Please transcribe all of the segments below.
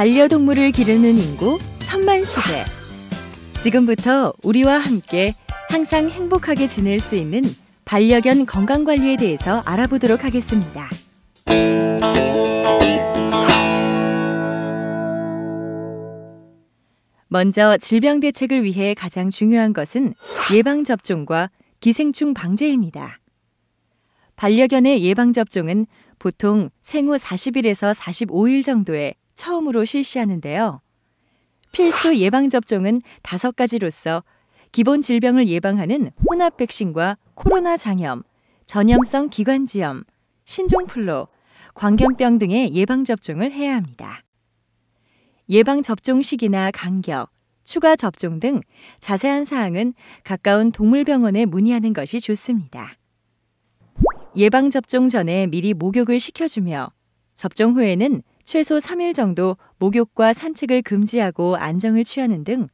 반려동물을 기르는 인구 천만 시대. 지금부터 우리와 함께 항상 행복하게 지낼 수 있는 반려견 건강관리에 대해서 알아보도록 하겠습니다. 먼저 질병 대책을 위해 가장 중요한 것은 예방접종과 기생충 방제입니다. 반려견의 예방접종은 보통 생후 40일에서 45일 정도에 처음으로 실시하는데요. 필수 예방접종은 다섯 가지로서 기본 질병을 예방하는 혼합 백신과 코로나 장염, 전염성 기관지염, 신종플루, 광견병 등의 예방접종을 해야 합니다. 예방접종 시기나 간격, 추가 접종 등 자세한 사항은 가까운 동물병원에 문의하는 것이 좋습니다. 예방접종 전에 미리 목욕을 시켜주며 접종 후에는 최소 3일 정도 목욕과 산책을 금지하고 안정을 취하는 등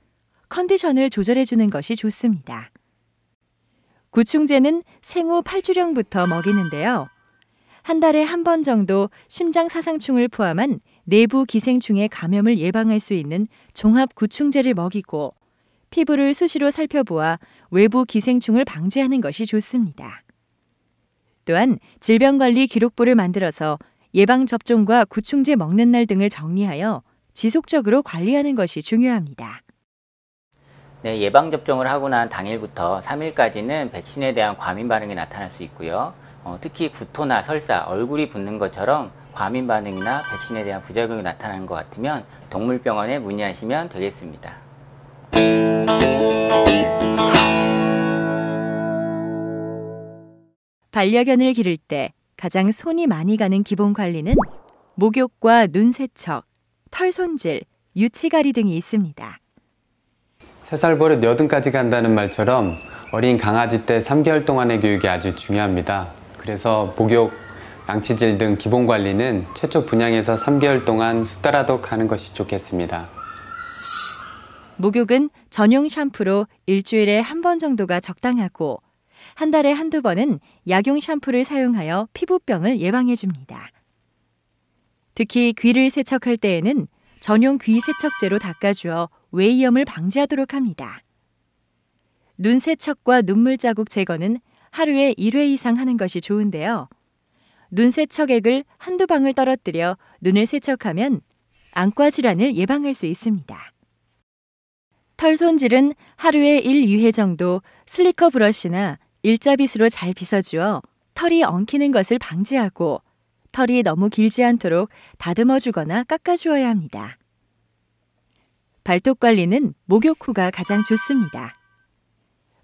컨디션을 조절해주는 것이 좋습니다. 구충제는 생후 8주령부터 먹이는데요. 한 달에 한 번 정도 심장 사상충을 포함한 내부 기생충의 감염을 예방할 수 있는 종합 구충제를 먹이고 피부를 수시로 살펴보아 외부 기생충을 방지하는 것이 좋습니다. 또한 질병관리 기록부를 만들어서 예방접종과 구충제 먹는 날 등을 정리하여 지속적으로 관리하는 것이 중요합니다. 네, 예방접종을 하고 난 당일부터 3일까지는 백신에 대한 과민 반응이 나타날 수 있고요. 어, 특히 구토나 설사, 얼굴이 붓는 것처럼 과민 반응이나 백신에 대한 부작용이 나타나는 것 같으면 동물병원에 문의하시면 되겠습니다. 반려견을 기를 때 가장 손이 많이 가는 기본 관리는 목욕과 눈 세척, 털 손질, 유치가리 등이 있습니다. 3살 버릇 여든까지 간다는 말처럼 어린 강아지 때 3개월 동안의 교육이 아주 중요합니다. 그래서 목욕, 양치질 등 기본 관리는 최초 분양에서 3개월 동안 수다라독 하는 것이 좋겠습니다. 목욕은 전용 샴푸로 일주일에 한 번 정도가 적당하고 한 달에 한두 번은 약용 샴푸를 사용하여 피부병을 예방해 줍니다. 특히 귀를 세척할 때에는 전용 귀 세척제로 닦아주어 외이염을 방지하도록 합니다. 눈 세척과 눈물 자국 제거는 하루에 1회 이상 하는 것이 좋은데요. 눈 세척액을 한두 방울 떨어뜨려 눈을 세척하면 안과 질환을 예방할 수 있습니다. 털 손질은 하루에 1, 유회 정도 슬리커 브러쉬나 일자빗으로 잘 빗어주어 털이 엉키는 것을 방지하고 털이 너무 길지 않도록 다듬어 주거나 깎아 주어야 합니다. 발톱 관리는 목욕 후가 가장 좋습니다.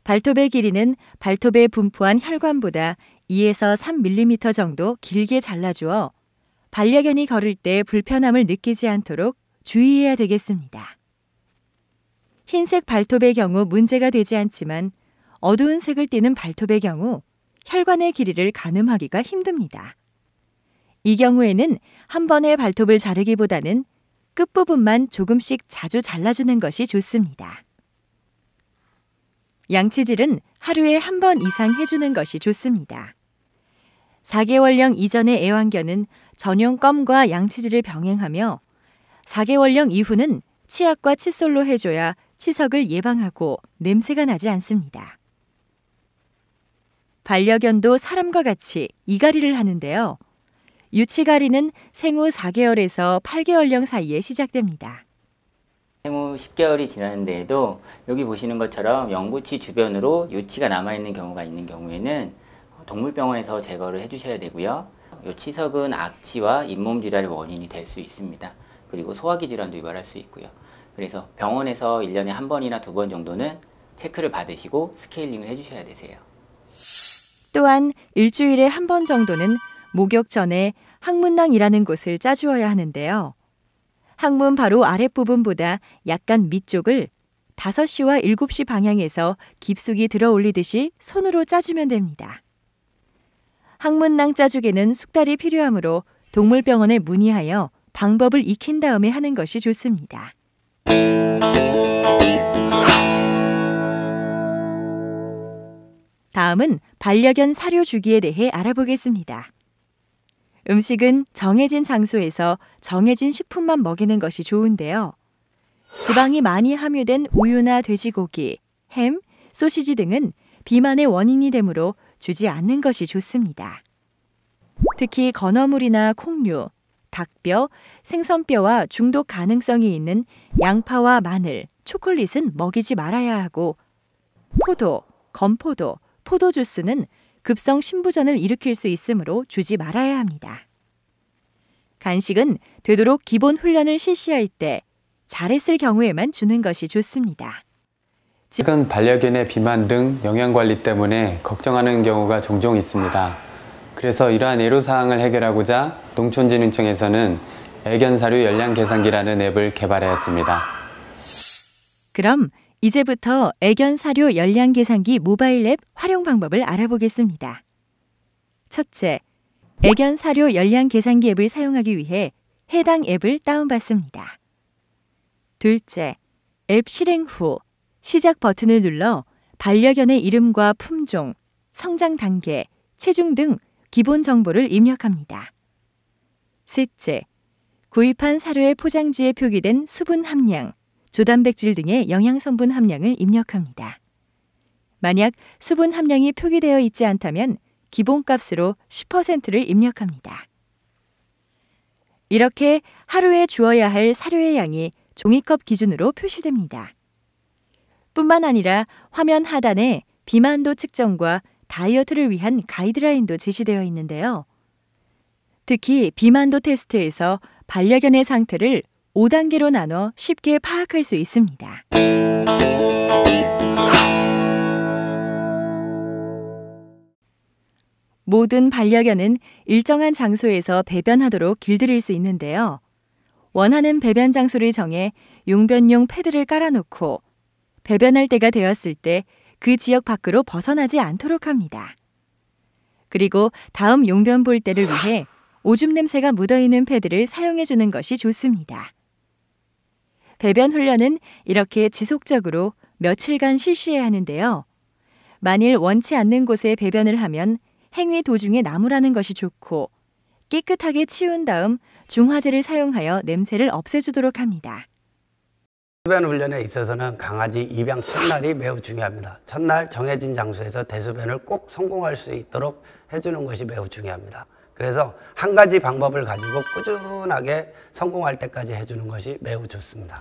발톱의 길이는 발톱에 분포한 혈관보다 2에서 3mm 정도 길게 잘라주어 반려견이 걸을 때 불편함을 느끼지 않도록 주의해야 되겠습니다. 흰색 발톱의 경우 문제가 되지 않지만 어두운 색을 띠는 발톱의 경우 혈관의 길이를 가늠하기가 힘듭니다. 이 경우에는 한 번에 발톱을 자르기보다는 끝부분만 조금씩 자주 잘라주는 것이 좋습니다. 양치질은 하루에 한 번 이상 해주는 것이 좋습니다. 4개월령 이전의 애완견은 전용 껌과 양치질을 병행하며 4개월령 이후는 치약과 칫솔로 해줘야 치석을 예방하고 냄새가 나지 않습니다. 반려견도 사람과 같이 이갈이를 하는데요. 유치갈이는 생후 4개월에서 8개월령 사이에 시작됩니다. 생후 10개월이 지났는데도 여기 보시는 것처럼 영구치 주변으로 요치가 남아있는 경우가 있는 경우에는 동물병원에서 제거를 해주셔야 되고요. 요치석은 악취와 잇몸 질환의 원인이 될 수 있습니다. 그리고 소화기 질환도 유발할 수 있고요. 그래서 병원에서 1년에 한 번이나 두 번 정도는 체크를 받으시고 스케일링을 해주셔야 되세요. 또한 일주일에 한 번 정도는 목욕 전에 항문낭이라는 곳을 짜주어야 하는데요. 항문 바로 아랫부분보다 약간 밑쪽을 5시와 7시 방향에서 깊숙이 들어 올리듯이 손으로 짜주면 됩니다. 항문낭 짜주기는 숙달이 필요하므로 동물병원에 문의하여 방법을 익힌 다음에 하는 것이 좋습니다. 다음은 반려견 사료 주기에 대해 알아보겠습니다. 음식은 정해진 장소에서 정해진 식품만 먹이는 것이 좋은데요. 지방이 많이 함유된 우유나 돼지고기, 햄, 소시지 등은 비만의 원인이 되므로 주지 않는 것이 좋습니다. 특히 건어물이나 콩류, 닭뼈, 생선뼈와 중독 가능성이 있는 양파와 마늘, 초콜릿은 먹이지 말아야 하고 포도, 건포도, 포도주스는 급성 신부전을 일으킬 수 있으므로 주지 말아야 합니다. 간식은 되도록 기본 훈련을 실시할 때 잘했을 경우에만 주는 것이 좋습니다. 최근 반려견의 비만 등 영양관리 때문에 걱정하는 경우가 종종 있습니다. 그래서 이러한 애로사항을 해결하고자 농촌진흥청에서는 애견사료 열량 계산기라는 앱을 개발하였습니다. 그럼 이제부터 애견 사료 열량 계산기 모바일 앱 활용 방법을 알아보겠습니다. 첫째, 애견 사료 열량 계산기 앱을 사용하기 위해 해당 앱을 다운받습니다. 둘째, 앱 실행 후 시작 버튼을 눌러 반려견의 이름과 품종, 성장 단계, 체중 등 기본 정보를 입력합니다. 셋째, 구입한 사료의 포장지에 표기된 수분 함량, 조단백질 등의 영양 성분 함량을 입력합니다. 만약 수분 함량이 표기되어 있지 않다면 기본값으로 10%를 입력합니다. 이렇게 하루에 주어야 할 사료의 양이 종이컵 기준으로 표시됩니다. 뿐만 아니라 화면 하단에 비만도 측정과 다이어트를 위한 가이드라인도 제시되어 있는데요. 특히 비만도 테스트에서 반려견의 상태를 5단계로 나눠 쉽게 파악할 수 있습니다. 모든 반려견은 일정한 장소에서 배변하도록 길들일 수 있는데요. 원하는 배변 장소를 정해 용변용 패드를 깔아놓고 배변할 때가 되었을 때 그 지역 밖으로 벗어나지 않도록 합니다. 그리고 다음 용변 볼 때를 위해 오줌 냄새가 묻어있는 패드를 사용해 주는 것이 좋습니다. 배변 훈련은 이렇게 지속적으로 며칠간 실시해야 하는데요. 만일 원치 않는 곳에 배변을 하면 행위 도중에 나무라는 것이 좋고 깨끗하게 치운 다음 중화제를 사용하여 냄새를 없애주도록 합니다. 배변 훈련에 있어서는 강아지 입양 첫날이 매우 중요합니다. 첫날 정해진 장소에서 대소변을 꼭 성공할 수 있도록 해주는 것이 매우 중요합니다. 그래서 한 가지 방법을 가지고 꾸준하게 성공할 때까지 해주는 것이 매우 좋습니다.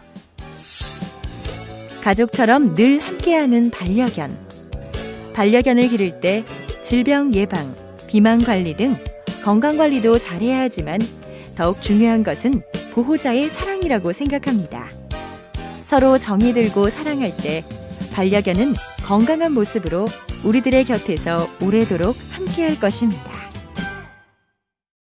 가족처럼 늘 함께하는 반려견. 반려견을 기를 때 질병 예방, 비만 관리 등 건강 관리도 잘해야 하지만 더욱 중요한 것은 보호자의 사랑이라고 생각합니다. 서로 정이 들고 사랑할 때 반려견은 건강한 모습으로 우리들의 곁에서 오래도록 함께할 것입니다.